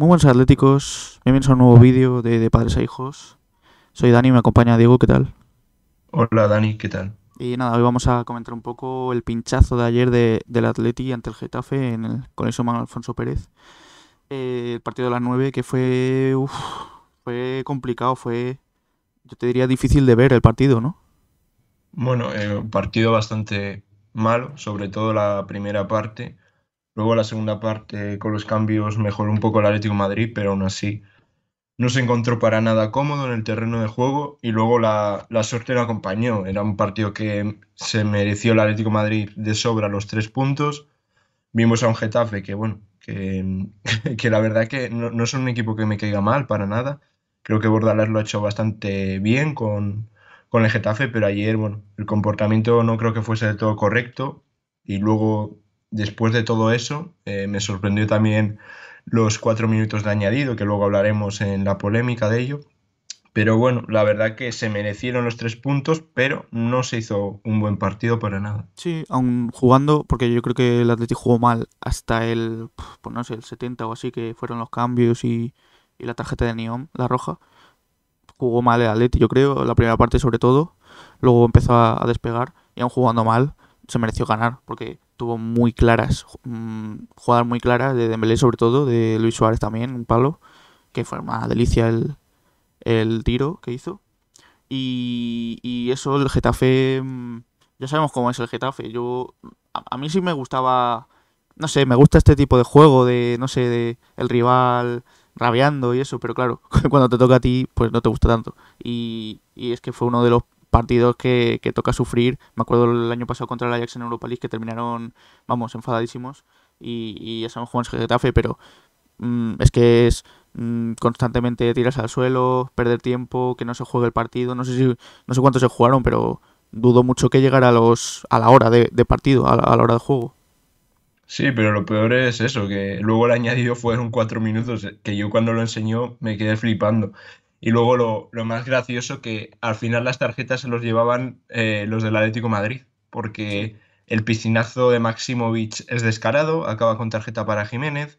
Muy buenos atléticos, bienvenidos a un nuevo vídeo de, Padres e Hijos. Soy Dani, me acompaña Diego, ¿qué tal? Hola Dani, ¿qué tal? Y nada, hoy vamos a comentar un poco el pinchazo de ayer de, del Atleti ante el Getafe en el Colegio Alfonso Pérez. Eh, el partido de las 9 que fue, fue complicado, fue, yo te diría, difícil de ver el partido, ¿no? Bueno, eh, partido bastante malo, sobre todo la primera parte Luego la segunda parte con los cambios mejoró un poco el Atlético Madrid, pero aún así no se encontró para nada cómodo en el terreno de juego y luego la, la suerte lo acompañó. Era un partido que se mereció el Atlético Madrid de sobra los tres puntos. Vimos a un Getafe que, bueno, que, que la verdad que no, no, es un equipo que me caiga mal para nada. Creo que Bordalás lo ha hecho bastante bien con, el Getafe, pero ayer, bueno, el comportamiento no creo que fuese del todo correcto y luego después de todo eso, eh, me sorprendió también los cuatro minutos de añadido, que luego hablaremos en la polémica de ello. Pero bueno, la verdad que se merecieron los tres puntos, pero no se hizo un buen partido para nada. Sí, aún jugando, porque yo creo que el Atleti jugó mal hasta el, pues no sé, el 70 o así, que fueron los cambios y, la tarjeta de Neón, la roja. Jugó mal el Atleti, yo creo, la primera parte sobre todo. Luego empezó a despegar y aún jugando mal, se mereció ganar, porque tuvo muy claras, mm, jugadas muy claras de Dembélé sobre todo, de Luis Suárez también, un palo, que fue una delicia el, el tiro que hizo. Y, eso, el Getafe, mm, ya sabemos cómo es el Getafe. Yo, a, mí sí me gustaba, no sé, me gusta este tipo de juego, de, no sé, de el rival rabiando y eso, pero claro, cuando te toca a ti, pues no te gusta tanto. Y, y es que fue uno de los partidos que, toca sufrir. Me acuerdo el año pasado contra el Ajax en Europa League que terminaron, vamos, enfadadísimos y, y ya sabemos que Getafe, pero mm, es que es mm, constantemente tiras al suelo, perder tiempo, que no se juegue el partido. No sé si no sé cuántos se jugaron, pero dudo mucho que llegara a los a la hora de, partido, a la, hora de juego. Sí, pero lo peor es eso, que luego el añadido fueron cuatro minutos, eh, que yo cuando lo enseñó me quedé flipando. Y luego lo, más gracioso que al final las tarjetas se los llevaban eh, los del Atlético Madrid, porque el piscinazo de Maximovic es descarado, acaba con tarjeta para Jiménez.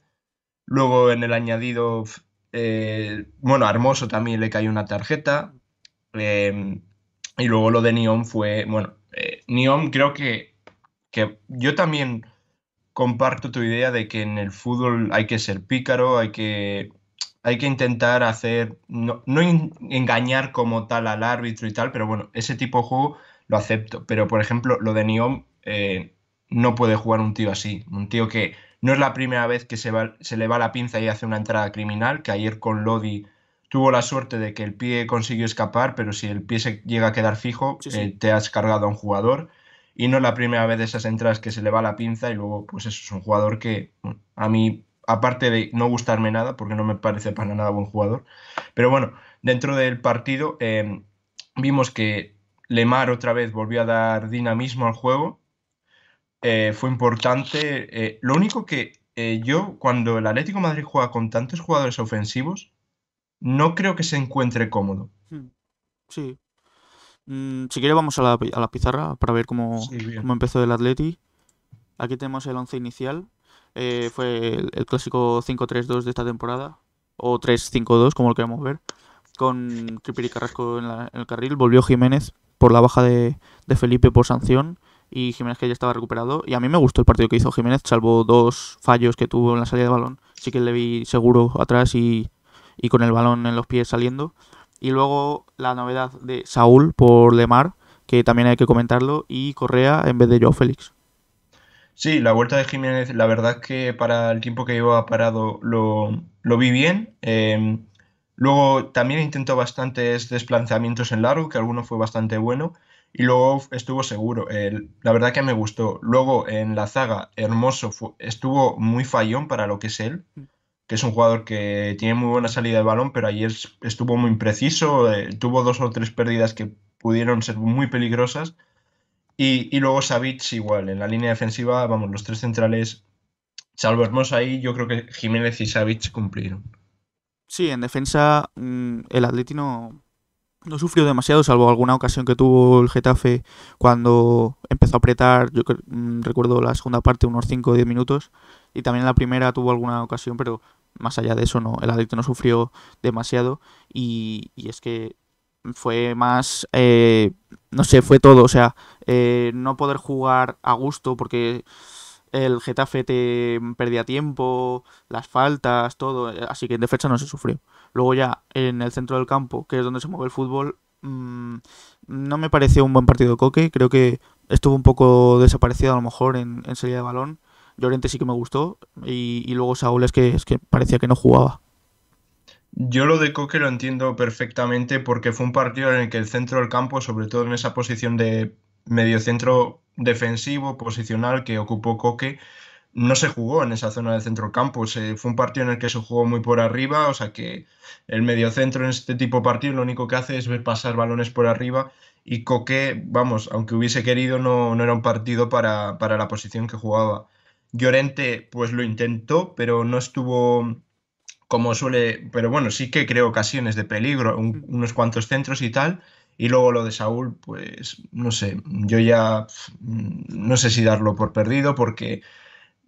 Luego en el añadido, eh, bueno, Hermoso también le cayó una tarjeta. Em, y luego lo de Neon fue, bueno, eh, Nion creo que, que yo también comparto tu idea de que en el fútbol hay que ser pícaro, hay que hay que intentar hacer, no, engañar como tal al árbitro y tal, pero bueno, ese tipo de juego lo acepto. Pero por ejemplo, lo de Neom eh, no puede jugar un tío así, un tío que no es la primera vez que se, le va la pinza y hace una entrada criminal, que ayer con Lodi tuvo la suerte de que el pie consiguió escapar, pero si el pie se llega a quedar fijo, eh, te has cargado a un jugador. Y no es la primera vez de esas entradas que se le va la pinza y luego, pues eso es un jugador que a mí aparte de no gustarme nada, porque no me parece para nada buen jugador. Pero bueno, dentro del partido em, vimos que Lemar otra vez volvió a dar dinamismo al juego. Eh, fue importante. Eh, lo único que eh, yo, cuando el Atlético Madrid juega con tantos jugadores ofensivos, no creo que se encuentre cómodo. Hmm. Sí. Mm, si quiere vamos a la, pizarra para ver cómo, empezó el Atleti. Aquí tenemos el once inicial. Eh, fue el, clásico 5-3-2 de esta temporada, o 3-5-2, como lo queremos ver, con triple y Carrasco en, el carril. Volvió Jiménez por la baja de, Felipe por sanción y Jiménez que ya estaba recuperado. Y a mí me gustó el partido que hizo Jiménez, salvo dos fallos que tuvo en la salida de balón. Sí que le vi seguro atrás y, con el balón en los pies saliendo. Y luego la novedad de Saúl por Lemar, que también hay que comentarlo, y Correa en vez de Joe Félix. Sí, la vuelta de Jiménez, la verdad que para el tiempo que llevaba parado lo, vi bien. Em, luego también intentó bastantes desplazamientos en largo, que alguno fue bastante bueno. Y luego estuvo seguro. la verdad que me gustó. Luego en la zaga, Hermoso estuvo muy fallón para lo que es él, mm. que es un jugador que tiene muy buena salida de balón, pero ayer estuvo muy impreciso. Eh, tuvo dos o tres pérdidas que pudieron ser muy peligrosas y, luego Savic igual, en la línea defensiva, vamos, los tres centrales, salvo Hermosa ahí, yo creo que Jiménez y Savic cumplieron. Sí, en defensa mm, el Atleti no, sufrió demasiado, salvo alguna ocasión que tuvo el Getafe cuando empezó a apretar, yo mm, recuerdo la segunda parte, unos 5 o 10 minutos, y también en la primera tuvo alguna ocasión, pero más allá de eso no, el Atleti no sufrió demasiado, y es que fue más, eh, no sé, fue todo, o sea, eh, no poder jugar a gusto porque el Getafe te perdía tiempo, las faltas, todo, eh, así que en defensa no se sufrió. Luego ya en el centro del campo, que es donde se mueve el fútbol, mm, no me pareció un buen partido de Coque, creo que estuvo un poco desaparecido a lo mejor en, en salida de balón. Llorente sí que me gustó y, y luego Saúl es que, es que parecía que no jugaba. Yo lo de Coque lo entiendo perfectamente porque fue un partido en el que el centro del campo, sobre todo en esa posición de mediocentro defensivo, posicional que ocupó Coque, no se jugó en esa zona del centro del campo. fue un partido en el que se jugó muy por arriba, o sea que el mediocentro en este tipo de partido lo único que hace es ver pasar balones por arriba y Coque, vamos, aunque hubiese querido, no, era un partido para, para la posición que jugaba. Llorente pues lo intentó, pero no estuvo como suele, pero bueno, sí que creo ocasiones de peligro, mm. unos cuantos centros y tal. Y luego lo de Saúl, pues no sé, yo ya mm, no sé si darlo por perdido porque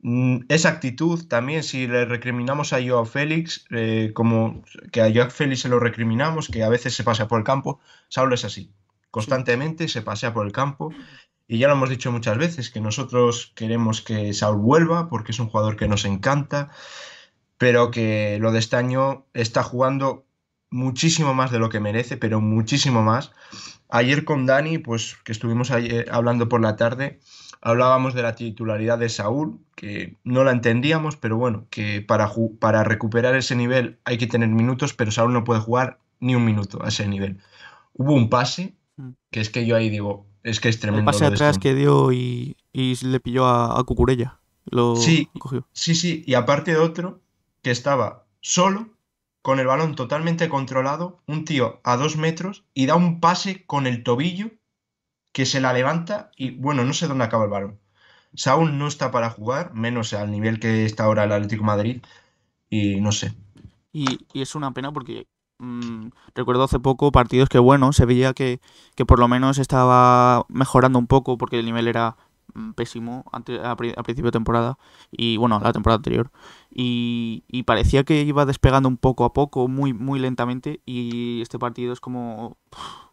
mm, esa actitud también, si le recriminamos a Joao Félix, eh, como que a Joao Félix se lo recriminamos, que a veces se pasa por el campo, Saúl es así, constantemente se pasea por el campo y ya lo hemos dicho muchas veces, que nosotros queremos que Saúl vuelva porque es un jugador que nos encanta, pero que lo de este está jugando muchísimo más de lo que merece, pero muchísimo más. Ayer con Dani, pues que estuvimos ayer eh, hablando por la tarde, hablábamos de la titularidad de Saúl, que no la entendíamos, pero bueno, que para, para recuperar ese nivel hay que tener minutos, pero Saúl no puede jugar ni un minuto a ese nivel. Hubo un pase, mm. que es que yo ahí digo, es que es tremendo. El pase atrás que dio y, y, le pilló a, a Cucurella. Lo sí, sí, sí, y aparte de otro, que estaba solo, con el balón totalmente controlado, un tío a dos metros y da un pase con el tobillo que se la levanta y bueno, no sé dónde acaba el balón. Saúl no está para jugar, menos al nivel que está ahora el Atlético Madrid y no sé. Y, es una pena porque mm, recuerdo hace poco partidos que bueno, se veía que, que por lo menos estaba mejorando un poco porque el nivel era, Mm, pésimo antes, a, principio de temporada y bueno, la temporada anterior y, parecía que iba despegando un poco a poco, muy, muy lentamente y este partido es como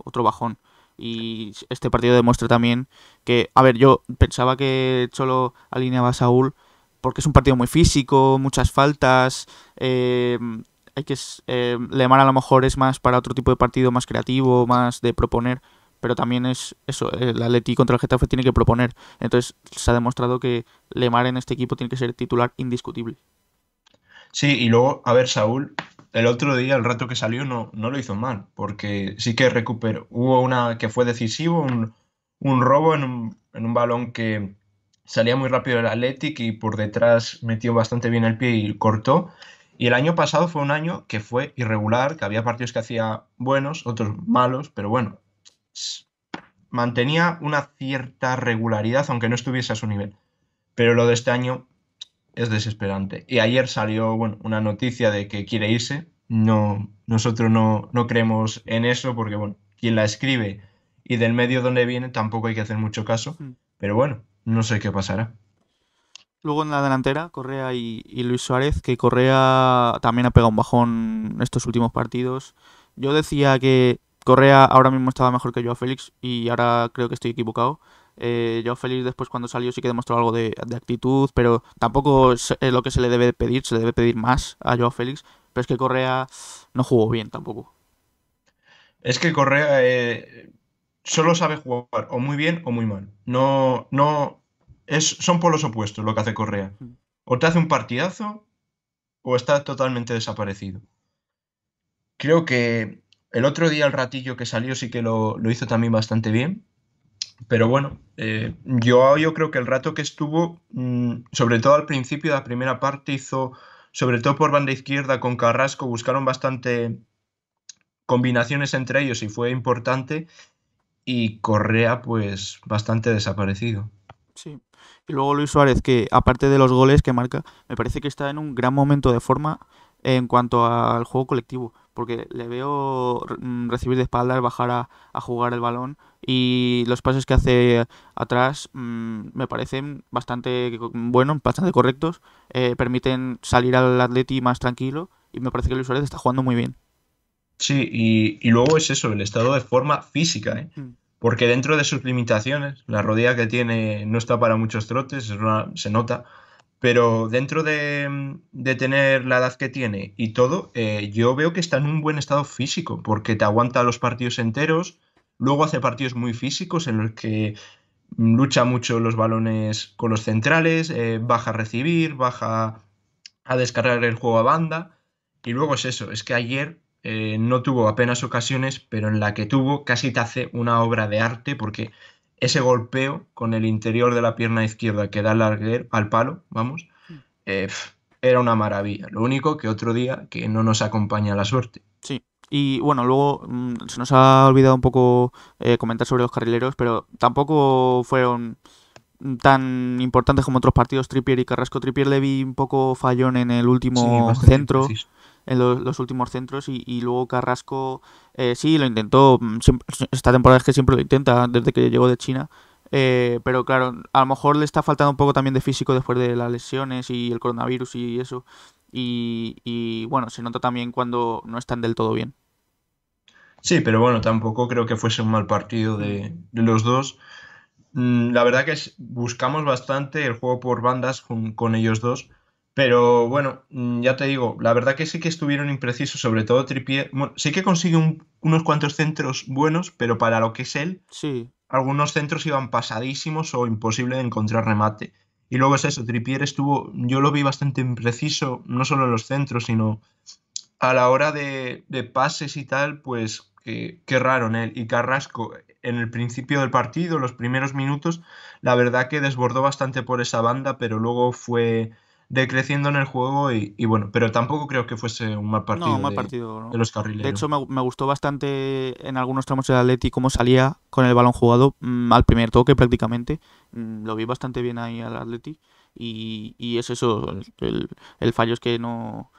otro bajón y este partido demuestra también que, a ver, yo pensaba que solo alineaba a Saúl porque es un partido muy físico, muchas faltas, eh, hay que eh, em, Lemar a lo mejor es más para otro tipo de partido más creativo, más de proponer, pero también es eso, el Atleti contra el Getafe tiene que proponer. Entonces se ha demostrado que Lemar en este equipo tiene que ser titular indiscutible. Sí, y luego, a ver, Saúl, el otro día, el rato que salió, no, no lo hizo mal, porque sí que recuperó. Hubo una que fue decisivo, un, robo en un, balón que salía muy rápido el Athletic y por detrás metió bastante bien el pie y cortó. Y el año pasado fue un año que fue irregular, que había partidos que hacía buenos, otros malos, pero bueno, mantenía una cierta regularidad, aunque no estuviese a su nivel. Pero lo de este año es desesperante. Y ayer salió una noticia de que quiere irse. No, nosotros no, no creemos en eso porque bueno, quien la escribe y del medio donde viene tampoco hay que hacer mucho caso. Mm. Pero bueno, no sé qué pasará. Luego en la delantera, Correa y, y, Luis Suárez, que Correa también ha pegado un bajón estos últimos partidos. Yo decía que Correa ahora mismo estaba mejor que Joao Félix y ahora creo que estoy equivocado. Eh, Joao Félix después cuando salió sí que demostró algo de, actitud, pero tampoco es eh, lo que se le debe pedir, se le debe pedir más a Joao Félix, pero es que Correa no jugó bien tampoco. Es que Correa eh, solo sabe jugar o muy bien o muy mal. No, no, es, son polos opuestos lo que hace Correa. Mm. O te hace un partidazo o está totalmente desaparecido. Creo que el otro día, el ratillo que salió, sí que lo, hizo también bastante bien. Pero bueno, eh, yo, yo creo que el rato que estuvo, mm, sobre todo al principio de la primera parte, hizo, sobre todo por banda izquierda con Carrasco, buscaron bastante combinaciones entre ellos y fue importante. Y Correa, pues bastante desaparecido. Sí. Y luego Luis Suárez, que aparte de los goles que marca, me parece que está en un gran momento de forma en cuanto al juego colectivo porque le veo mm, recibir de espaldas, bajar a, jugar el balón y los pases que hace atrás mm, me parecen bastante buenos, bastante correctos, eh, permiten salir al Atleti más tranquilo y me parece que Luis Suárez está jugando muy bien. Sí, y, luego es eso, el estado de forma física, ¿eh? mm. porque dentro de sus limitaciones, la rodilla que tiene no está para muchos trotes, se nota pero dentro mm, de, tener la edad que tiene y todo, eh, yo veo que está en un buen estado físico, porque te aguanta los partidos enteros, luego hace partidos muy físicos en los que mm, lucha mucho los balones con los centrales, eh, baja a recibir, baja a descargar el juego a banda, y luego es eso, es que ayer eh, no tuvo apenas ocasiones, pero en la que tuvo casi te hace una obra de arte, porque ese golpeo con el interior de la pierna izquierda que da larguer al palo, vamos, eh, era una maravilla. Lo único que otro día que no nos acompaña la suerte. Sí. Y bueno, luego mm, se nos ha olvidado un poco eh, comentar sobre los carrileros, pero tampoco fueron tan importantes como otros partidos. Tripier y Carrasco. Tripier le vi un poco fallón en el último centro en los, últimos centros y, luego Carrasco eh, sí lo intentó, mm, esta temporada es que siempre lo intenta desde que llegó de China, eh, pero claro, a lo mejor le está faltando un poco también de físico después de las lesiones y el coronavirus y eso. Y, bueno, se nota también cuando no están del todo bien. Sí, pero bueno, tampoco creo que fuese un mal partido de, los dos. Mm, la verdad que buscamos bastante el juego por bandas con ellos dos pero bueno, mm, ya te digo, la verdad que sí que estuvieron imprecisos, sobre todo Tripier. sí que consigue unos cuantos centros buenos, pero para lo que es él, algunos centros iban pasadísimos o imposible de encontrar remate. Y luego es eso, Tripier estuvo, yo lo vi bastante impreciso, no solo en los centros, sino a la hora de, pases y tal, pues qué, qué raro en él. Y Carrasco, en el principio del partido, los primeros minutos, la verdad que desbordó bastante por esa banda, pero luego fue decreciendo en el juego y, bueno, pero tampoco creo que fuese un mal partido, partido de, los De hecho, me, gustó bastante en algunos tramos del Atleti cómo salía con el balón jugado mm, al primer toque prácticamente. Mm, lo vi bastante bien ahí al Atleti y, y es eso, el, fallo es que no,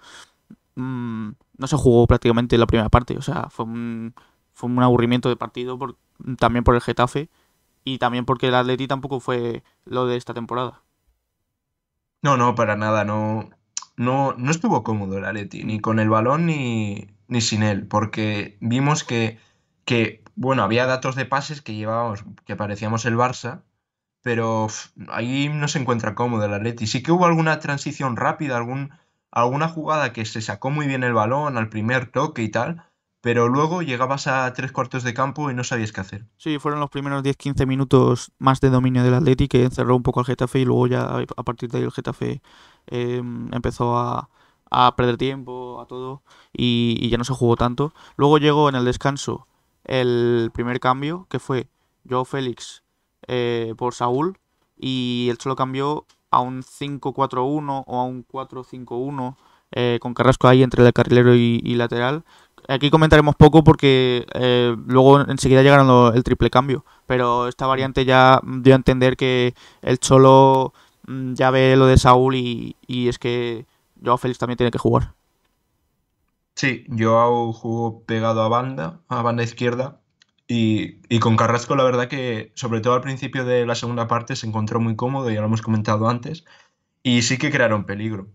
mm, no se jugó prácticamente la primera parte, o sea, fue un, fue un aburrimiento de partido también por el Getafe y también porque el Atleti tampoco fue lo de esta temporada. No, no, para nada, no, no, no estuvo cómodo el Atleti, ni con el balón ni, ni sin él, porque vimos que, que, bueno, había datos de pases que llevábamos, que parecíamos el Barça, pero ahí no se encuentra cómodo el Atleti. Sí que hubo alguna transición rápida, algún, alguna jugada que se sacó muy bien el balón al primer toque y tal, pero luego llegabas a tres cuartos de campo y no sabías qué hacer. Sí, fueron los primeros 10-15 minutos más de dominio del Atleti que encerró un poco al Getafe y luego ya a partir de ahí el Getafe em, empezó a, perder tiempo, a todo, y, ya no se jugó tanto. Luego llegó en el descanso el primer cambio, que fue yo Félix eh, por Saúl, y él solo cambió a un 5-4-1 o a un 4-5-1 eh, con Carrasco ahí entre el carrilero y, lateral. Aquí comentaremos poco porque eh, luego enseguida llegaron el triple cambio, pero esta variante ya dio a entender que el Cholo mm, ya ve lo de Saúl y, es que Joao Félix también tiene que jugar. Sí, Joao jugó pegado a banda, a banda izquierda, y, y, con Carrasco, la verdad que, sobre todo al principio de la segunda parte, se encontró muy cómodo, ya lo hemos comentado antes, y sí que crearon peligro.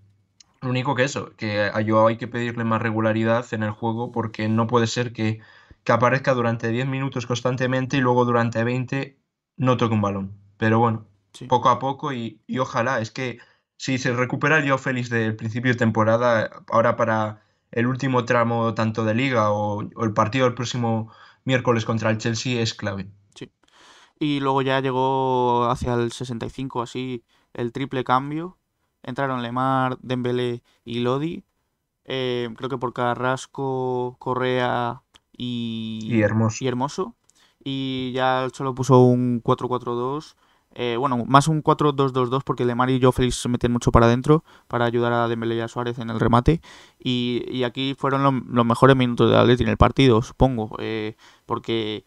Lo único que eso, que a hay que pedirle más regularidad en el juego porque no puede ser que, aparezca durante 10 minutos constantemente y luego durante 20 no toque un balón. Pero bueno, poco a poco y, ojalá, es que si se recupera el Joao Félix del principio de temporada, ahora para el último tramo tanto de liga o, el partido del próximo miércoles contra el Chelsea es clave. Y luego ya llegó hacia el 65 así el triple cambio entraron Lemar, Dembélé y Lodi. Eh, creo que por Carrasco, Correa y, Hermoso. y ya solo puso un 4-4-2. Eh, bueno, más un 4-2-2-2 porque Lemar y yo, se meten mucho para adentro para ayudar a Dembélé y a Suárez en el remate. Y, aquí fueron los mejores minutos de Atleti en el partido, supongo. Eh, porque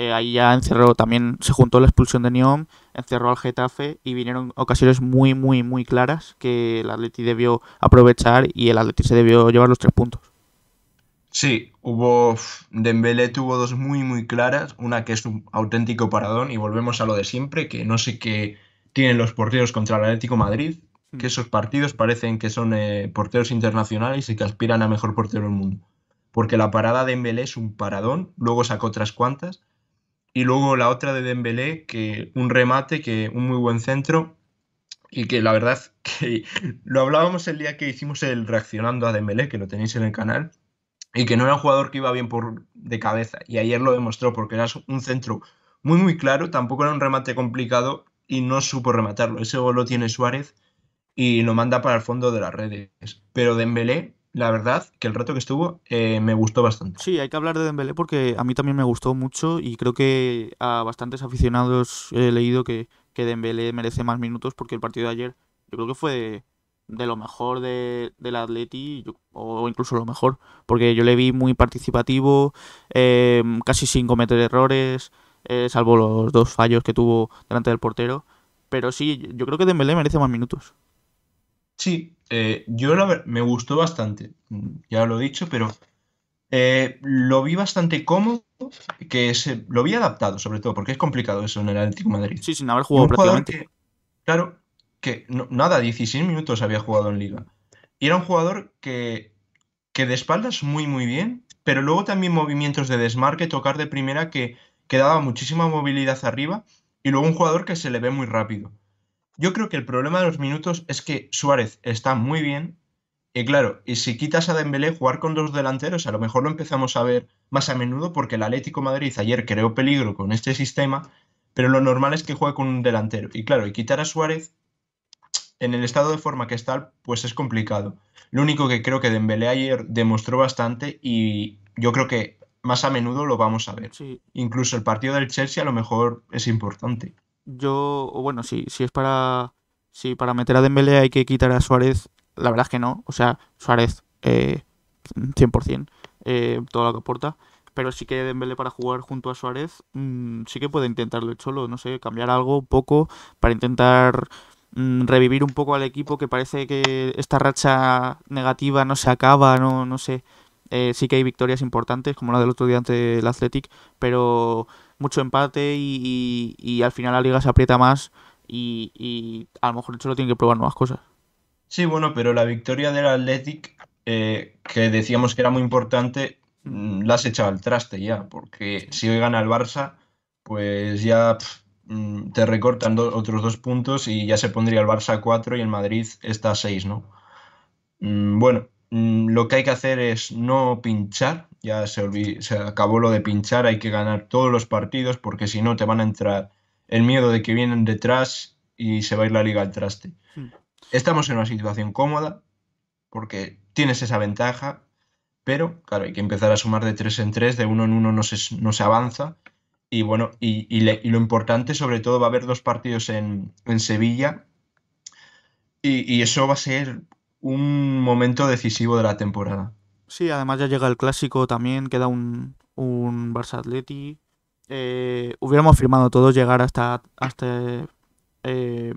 eh, ahí ya encerró, también se juntó la expulsión de Neom, encerró al Getafe y vinieron ocasiones muy, muy, muy claras que el Atleti debió aprovechar y el Atleti se debió llevar los tres puntos. Sí, hubo. Dembélé tuvo dos muy, muy claras. Una que es un auténtico paradón, y volvemos a lo de siempre, que no sé qué tienen los porteros contra el Atlético Madrid, que hmm. esos partidos parecen que son eh, porteros internacionales y que aspiran a mejor portero del mundo. Porque la parada de Dembélé es un paradón, luego sacó otras cuantas, y luego la otra de Dembélé, que un remate, que un muy buen centro y que la verdad que lo hablábamos el día que hicimos el reaccionando a Dembélé, que lo tenéis en el canal, y que no era un jugador que iba bien por de cabeza y ayer lo demostró porque era un centro muy muy claro, tampoco era un remate complicado y no supo rematarlo. Ese gol lo tiene Suárez y lo manda para el fondo de las redes, pero Dembélé la verdad, que el rato que estuvo eh, me gustó bastante. Sí, hay que hablar de Dembélé porque a mí también me gustó mucho y creo que a bastantes aficionados he leído que, que Dembélé merece más minutos porque el partido de ayer yo creo que fue de, lo mejor de, del Atleti o incluso lo mejor porque yo le vi muy participativo, em, casi sin cometer errores, eh, salvo los dos fallos que tuvo delante del portero. Pero sí, yo creo que Dembélé merece más minutos. Sí, eh, yo me gustó bastante, ya lo he dicho, pero eh, lo vi bastante cómodo, que se, eh, lo vi adaptado sobre todo, porque es complicado eso en el Atlético Madrid. Sí, sin haber jugado prácticamente. claro, que nada, 16 minutos había jugado en liga. Y era un jugador que, que de espaldas muy, muy bien, pero luego también movimientos de desmarque, tocar de primera, que, que daba muchísima movilidad arriba, y luego un jugador que se le ve muy rápido. Yo creo que el problema de los minutos es que Suárez está muy bien. Y claro, y si quitas a Dembélé, jugar con dos delanteros, a lo mejor lo empezamos a ver más a menudo porque el Atlético Madrid ayer creó peligro con este sistema, pero lo normal es que juegue con un delantero. Y claro, y quitar a Suárez en el estado de forma que está, pues es complicado. Lo único que creo que Dembélé ayer demostró bastante y yo creo que más a menudo lo vamos a ver. Incluso el partido del Chelsea a lo mejor es importante yo, bueno, si, si es para, si para meter a Dembélé hay que quitar a Suárez, la verdad es que no, o sea, Suárez 100%, eh, eh, todo lo que aporta, pero sí que Dembélé para jugar junto a Suárez, mm, sí que puede intentarlo el Cholo, no sé, cambiar algo poco para intentar mm, revivir un poco al equipo que parece que esta racha negativa no se acaba, no, no sé, eh, sí que hay victorias importantes como la del otro día ante el Athletic, pero mucho empate y, al final la liga se aprieta más y, a lo mejor lo tiene que probar nuevas cosas. Sí, bueno, pero la victoria del Athletic, eh, que decíamos que era muy importante, mm, la has echado al traste ya, porque si hoy gana el Barça, pues ya mm, te recortan otros dos puntos y ya se pondría el Barça a cuatro y el Madrid está a seis, ¿no? Mm, bueno, Mm, lo que hay que hacer es no pinchar, ya se, se, acabó lo de pinchar, hay que ganar todos los partidos porque si no te van a entrar el miedo de que vienen detrás y se va a ir la liga al traste. Hmm. Estamos en una situación cómoda porque tienes esa ventaja, pero claro, hay que empezar a sumar de tres en tres, de uno en uno no se, avanza. Y bueno, y, lo importante sobre todo va a haber dos partidos en, en Sevilla y eso va a ser un momento decisivo de la temporada. Sí, además ya llega el clásico también, queda un, un Barça Atleti. Eh, hubiéramos firmado todos llegar hasta, hasta, eh,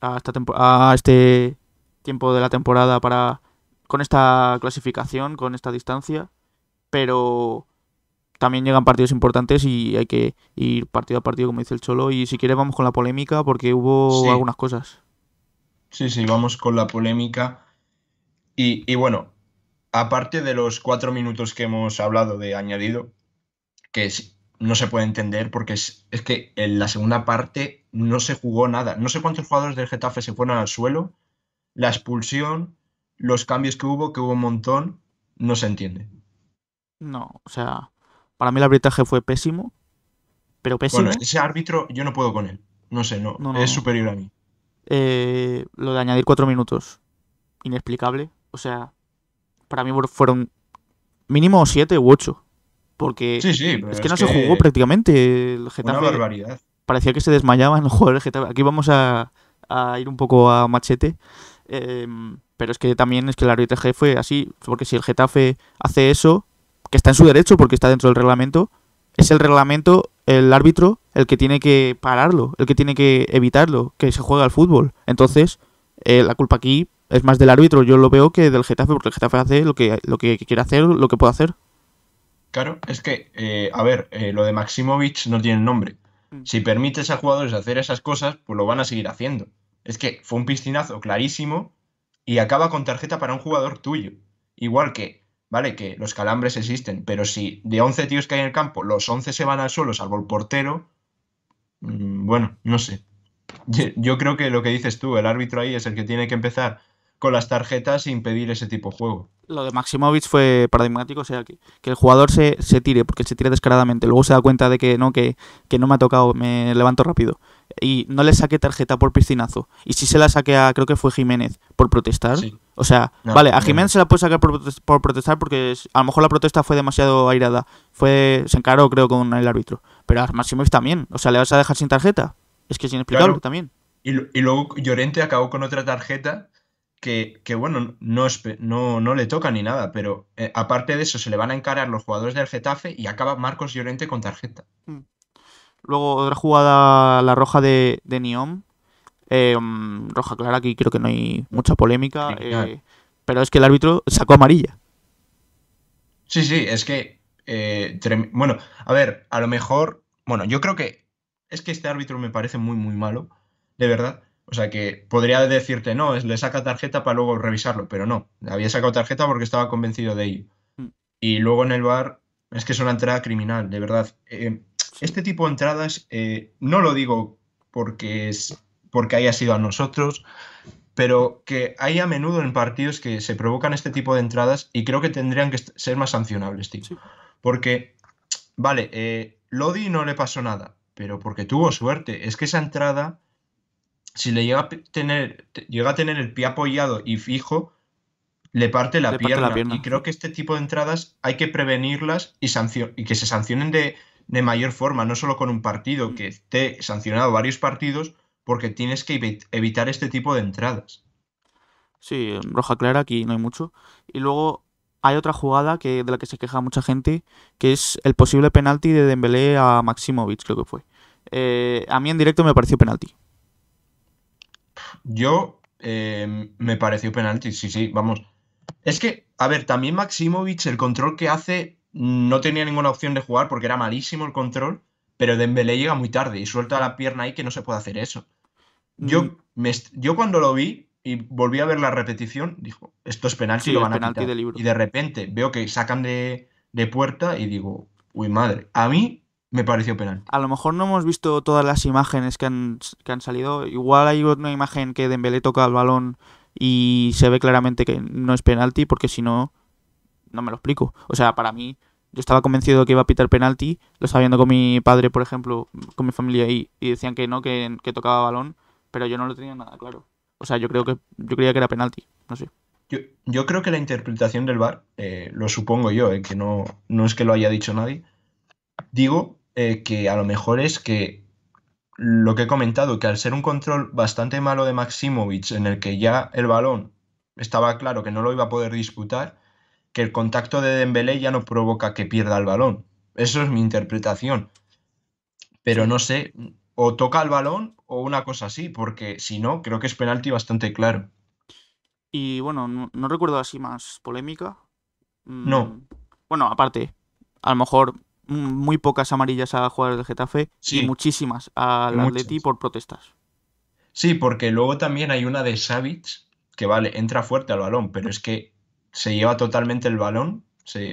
a, a este tiempo de la temporada para con esta clasificación, con esta distancia, pero también llegan partidos importantes y hay que ir partido a partido, como dice el Cholo. Y si quieres vamos con la polémica, porque hubo algunas cosas. Sí, sí, vamos con la polémica. Y, bueno, aparte de los cuatro minutos que hemos hablado de añadido, que no se puede entender porque es, que en la segunda parte no se jugó nada. No sé cuántos jugadores del Getafe se fueron al suelo, la expulsión, los cambios que hubo, que hubo un montón, no se entiende. No, o sea, para mí el arbitraje fue pésimo, pero pésimo. Bueno, ese árbitro yo no puedo con él, no sé, no, es superior a mí. Eh, lo de añadir cuatro minutos, inexplicable. O sea, para mí fueron mínimo 7 u 8. Porque es que no se jugó prácticamente el Getafe. Una barbaridad. Parecía que se desmayaba en el juego Getafe. Aquí vamos a, ir un poco a machete. Em, pero es que también es que el árbitro fue así. Porque si el Getafe hace eso, que está en su derecho porque está dentro del reglamento, es el reglamento, el árbitro, el que tiene que pararlo, el que tiene que evitarlo, que se juega al fútbol. Entonces, eh, la culpa aquí es más del árbitro, yo lo veo que del Getafe, porque el Getafe hace lo que, lo que quiere hacer, lo que puede hacer. Claro, es que, eh, a ver, eh, lo de Maximovic no tiene nombre. Mm. Si permites a jugadores hacer esas cosas, pues lo van a seguir haciendo. Es que fue un piscinazo clarísimo y acaba con tarjeta para un jugador tuyo. Igual que, vale, que los calambres existen, pero si de 11 tíos que hay en el campo, los 11 se van al suelo, salvo el portero, mm, bueno, no sé. Yo creo que lo que dices tú, el árbitro ahí es el que tiene que empezar con las tarjetas e impedir ese tipo de juego. Lo de Maximovic fue paradigmático, o sea, que, el jugador se, tire, porque se tira descaradamente, luego se da cuenta de que no, que, que, no me ha tocado, me levanto rápido. Y no le saqué tarjeta por piscinazo. Y si se la saqué a, creo que fue Jiménez, por protestar. O sea, vale, a Jiménez se la puede sacar por, protestar porque a lo mejor la protesta fue demasiado airada. Fue, se encaró, creo, con el árbitro. Pero a Maximovic también. O sea, le vas a dejar sin tarjeta. Es que es inexplicable también. Y, y, luego Llorente acabó con otra tarjeta que, bueno, no, no, le toca ni nada, pero eh, aparte de eso se le van a encarar los jugadores del Getafe y acaba Marcos Llorente con tarjeta. Mm. Luego otra jugada, la roja de, de em, roja clara, aquí creo que no hay mucha polémica, eh, pero es que el árbitro sacó amarilla. Sí, sí, es que... Eh, bueno, a ver, a lo mejor... Bueno, yo creo que... Es que este árbitro me parece muy, muy malo, de verdad. O sea que podría decirte, no, le saca tarjeta para luego revisarlo, pero no, había sacado tarjeta porque estaba convencido de ello. Mm. Y luego en el bar, es que es una entrada criminal, de verdad. Eh, este tipo de entradas, eh, no lo digo porque, es, porque haya sido a nosotros, pero que hay a menudo en partidos que se provocan este tipo de entradas y creo que tendrían que ser más sancionables, tío. Porque, vale, eh, Lodi no le pasó nada, pero porque tuvo suerte. Es que esa entrada si le llega a tener, llega a tener el pie apoyado y fijo, le, parte la, pierna. Y creo que este tipo de entradas hay que prevenirlas y, y que se sancionen de, mayor forma, no solo con un partido, que esté sancionado varios partidos, porque tienes que evitar este tipo de entradas. Sí, roja clara, aquí no hay mucho. Y luego hay otra jugada que, de la que se queja mucha gente, que es el posible penalti de Dembélé a Maximovic, creo que fue. Eh, a mí en directo me pareció penalti. Yo em, me pareció penalti, sí, sí, vamos. Es que, a ver, también Maximovic, el control que hace, no tenía ninguna opción de jugar porque era malísimo el control, pero Dembélé llega muy tarde y suelta la pierna ahí que no se puede hacer eso. Yo, mm. yo cuando lo vi y volví a ver la repetición, dijo, esto es penalti, lo van a quitar. y de repente veo que sacan de, de puerta y digo, uy madre, a mí me pareció penal. A lo mejor no hemos visto todas las imágenes que han, salido. Igual hay una imagen que Dembélé toca el balón y se ve claramente que no es penalti, porque si no, no me lo explico. O sea, para mí, yo estaba convencido que iba a pitar penalti. Lo estaba con mi padre, por ejemplo, con mi familia ahí, y decían que no, que, tocaba balón, pero yo no lo tenía nada claro. O sea, yo creo que yo creía que era penalti, no sé. Yo, yo creo que la interpretación del VAR, eh, lo supongo yo, eh, que no, no es que lo haya dicho nadie, digo eh, que a lo mejor es que lo que he comentado, que al ser un control bastante malo de Maximovic, en el que ya el balón estaba claro que no lo iba a poder disputar, que el contacto de Dembélé ya no provoca que pierda el balón. Eso es mi interpretación. Pero no sé, o toca el balón o una cosa así, porque si no, creo que es penalti bastante claro. Y bueno, no recuerdo así más polémica. No. Mm, bueno, aparte, a lo mejor Mm, muy pocas amarillas a jugadores del Getafe y muchísimas al Muchas. por protestas. Sí, porque luego también hay una de Savic que vale, entra fuerte al balón, pero es que se lleva totalmente el balón, se,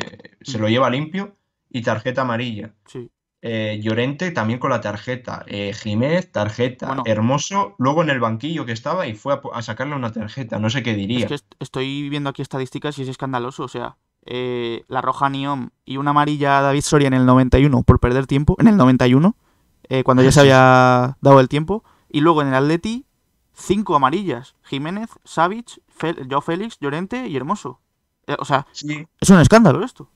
lo mm. lleva limpio y tarjeta amarilla. Sí. Eh, Llorente también con la tarjeta, eh, Jiménez tarjeta, Hermoso luego en el banquillo que estaba y fue a, sacarle una tarjeta, no sé qué diría. Es que estoy viendo aquí estadísticas y es escandaloso, o sea, eh, la roja Neon y una amarilla David Soria en el 91 por perder tiempo, en el 91, eh, cuando ya ah, se había dado el tiempo. Y luego en el Atleti, cinco amarillas. Jiménez, Savic, Joe Félix, Llorente y Hermoso. Eh, o sea, es un escándalo esto.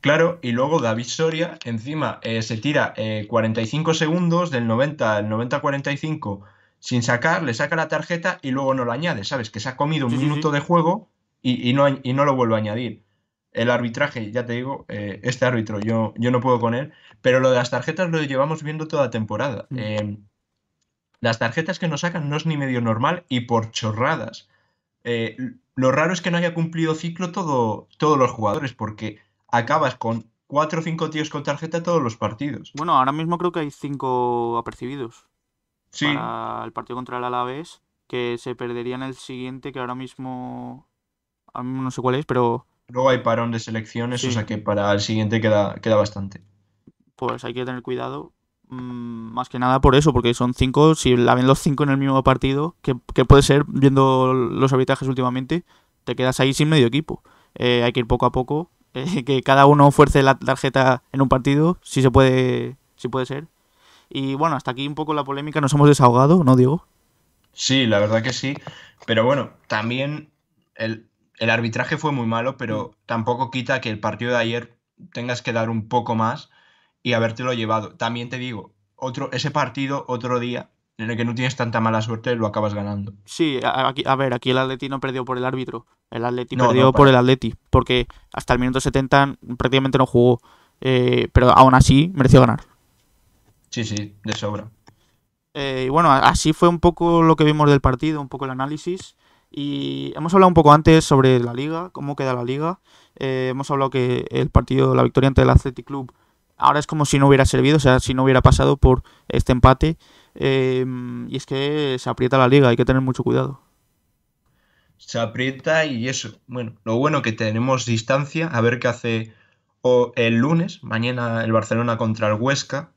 Claro, y luego David Soria, encima, se tira 45 segundos del 90 al 90-45 sin sacar, le saca la tarjeta y luego no lo añade, ¿sabes? Que se ha comido un minuto de juego y, no, y no lo vuelve a añadir el arbitraje, ya te digo, eh, este árbitro yo, yo no puedo con él, pero lo de las tarjetas lo llevamos viendo toda temporada. Mm. Em, las tarjetas que nos sacan no es ni medio normal y por chorradas. Eh, lo raro es que no haya cumplido ciclo todos los jugadores, porque acabas con cuatro o cinco tíos con tarjeta todos los partidos. Bueno, ahora mismo creo que hay cinco apercibidos. Sí. Para el partido contra el Alavés, que se perderían el siguiente, que ahora mismo, ahora mismo no sé cuál es, pero Luego hay parón de selecciones, o sea que para el siguiente queda, queda bastante. Pues hay que tener cuidado, mm, más que nada por eso, porque son cinco, si la ven los cinco en el mismo partido, que, puede ser, viendo los arbitrajes últimamente, te quedas ahí sin medio equipo. Eh, hay que ir poco a poco, eh, que cada uno fuerce la tarjeta en un partido, si se puede, si puede ser. Y bueno, hasta aquí un poco la polémica, nos hemos desahogado, ¿no, digo. Sí, la verdad que sí. Pero bueno, también el, el arbitraje fue muy malo, pero mm. tampoco quita que el partido de ayer tengas que dar un poco más y habértelo llevado. También te digo, otro, ese partido, otro día, en el que no tienes tanta mala suerte, lo acabas ganando. Sí, aquí, a ver, aquí el Atleti no perdió por el árbitro. El Atleti no, perdió por el Atleti, porque hasta el minuto 70 prácticamente no jugó. Eh, pero aún así mereció ganar. Sí, sí, de sobra. Eh, y bueno, así fue un poco lo que vimos del partido, un poco el análisis. Y hemos hablado un poco antes sobre la liga, cómo queda la liga. Eh, hemos hablado que el partido, la victoria ante el Athletic Club, ahora es como si no hubiera servido, o sea, si no hubiera pasado por este empate. Em, y es que se aprieta la liga, hay que tener mucho cuidado. Se aprieta y eso, bueno, lo bueno que tenemos distancia, a ver qué hace el lunes, mañana el Barcelona contra el Huesca,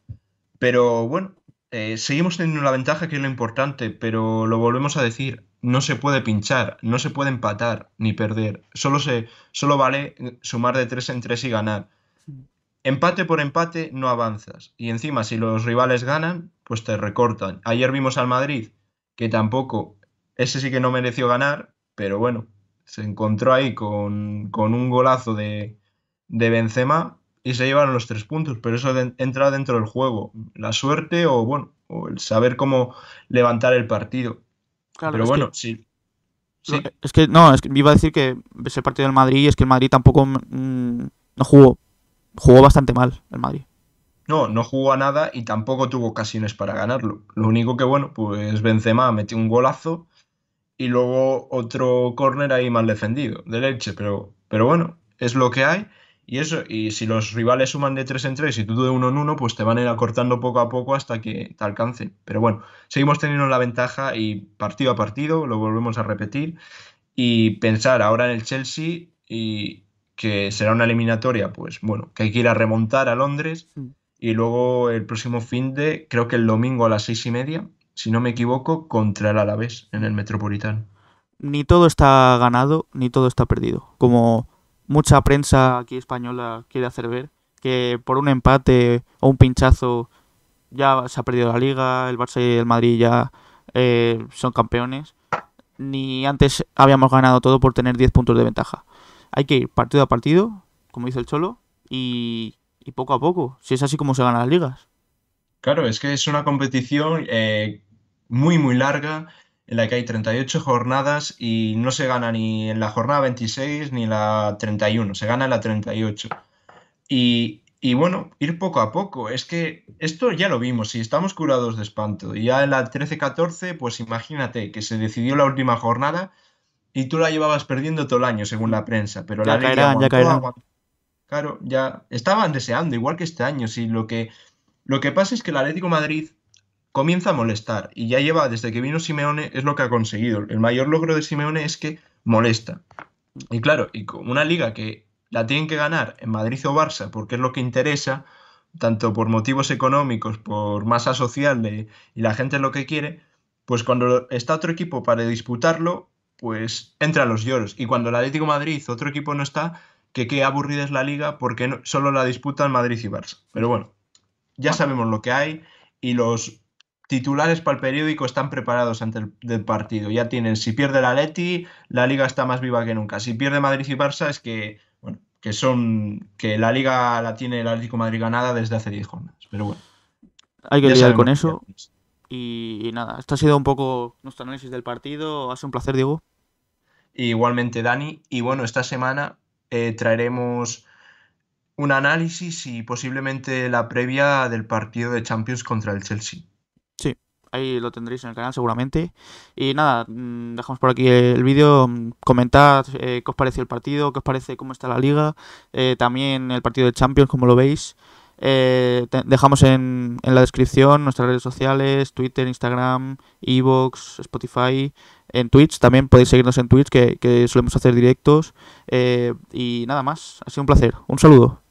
pero bueno, eh, seguimos teniendo la ventaja que es lo importante, pero lo volvemos a decir, no se puede pinchar, no se puede empatar ni perder. Solo, se, solo vale sumar de tres en tres y ganar. Empate por empate no avanzas. Y encima, si los rivales ganan, pues te recortan. Ayer vimos al Madrid, que tampoco, ese sí que no mereció ganar, pero bueno, se encontró ahí con, un golazo de, de Benzema y se llevaron los tres puntos, pero eso entra dentro del juego. La suerte o, bueno, o el saber cómo levantar el partido. Pero bueno, sí. Es que no, es que iba a decir que ese partido del Madrid es que el Madrid tampoco mm, no jugó. Jugó bastante mal el Madrid. No, no jugó a nada y tampoco tuvo ocasiones para ganarlo. Lo único que, bueno, pues Benzema metió un golazo y luego otro córner ahí mal defendido de leche, Pero, pero bueno, es lo que hay. Y eso, y si los rivales suman de 3 en 3 y tú de uno en uno, pues te van a ir acortando poco a poco hasta que te alcancen. Pero bueno, seguimos teniendo la ventaja y partido a partido, lo volvemos a repetir. Y pensar ahora en el Chelsea y que será una eliminatoria, pues bueno, que hay que ir a remontar a Londres. Y luego el próximo fin de, creo que el domingo a las seis y media, si no me equivoco, contra el Alavés en el Metropolitano. Ni todo está ganado, ni todo está perdido. Como mucha prensa aquí española quiere hacer ver, que por un empate o un pinchazo ya se ha perdido la liga, el Barça y el Madrid ya eh, son campeones, ni antes habíamos ganado todo por tener 10 puntos de ventaja. Hay que ir partido a partido, como dice el Cholo, y, poco a poco, si es así como se ganan las ligas. Claro, es que es una competición eh, muy, muy larga en la que hay 38 jornadas y no se gana ni en la jornada 26 ni la 31, se gana en la 38. Y, y bueno, ir poco a poco. Es que esto ya lo vimos, si estamos curados de espanto. Y ya en la 13-14, pues imagínate que se decidió la última jornada y tú la llevabas perdiendo todo el año, según la prensa. Pero la ya Claro, ya estaban deseando, igual que este año. Si lo que, lo que pasa es que el Atlético Madrid comienza a molestar y ya lleva, desde que vino Simeone, es lo que ha conseguido. El mayor logro de Simeone es que molesta. Y claro, y con una liga que la tienen que ganar en Madrid o Barça porque es lo que interesa, tanto por motivos económicos, por masa social y la gente es lo que quiere, pues cuando está otro equipo para disputarlo, pues entra los lloros. Y cuando el Atlético Madrid, otro equipo no está, que qué aburrida es la liga porque solo la disputan Madrid y Barça. Pero bueno, ya ah. sabemos lo que hay y los titulares para el periódico están preparados ante el partido. Ya tienen, si pierde la Leti, la liga está más viva que nunca. Si pierde Madrid y Barça es que, bueno, que son que la liga la tiene el Atlético de Madrid ganada desde hace 10 jornadas. Pero bueno. Hay que lidiar con eso. Y, nada, esto ha sido un poco nuestro análisis del partido. Ha sido un placer, Diego. Igualmente, Dani. Y bueno, esta semana eh, traeremos un análisis y posiblemente la previa del partido de Champions contra el Chelsea. Ahí lo tendréis en el canal seguramente. Y nada, mm, dejamos por aquí el vídeo. Mm, comentad eh, qué os parece el partido, qué os parece cómo está la liga. Eh, también el partido de Champions, como lo veis. Eh, dejamos en, la descripción nuestras redes sociales, Twitter, Instagram, Evox, Spotify, en Twitch. También podéis seguirnos en Twitch, que, que solemos hacer directos. y nada más, ha sido un placer. Un saludo.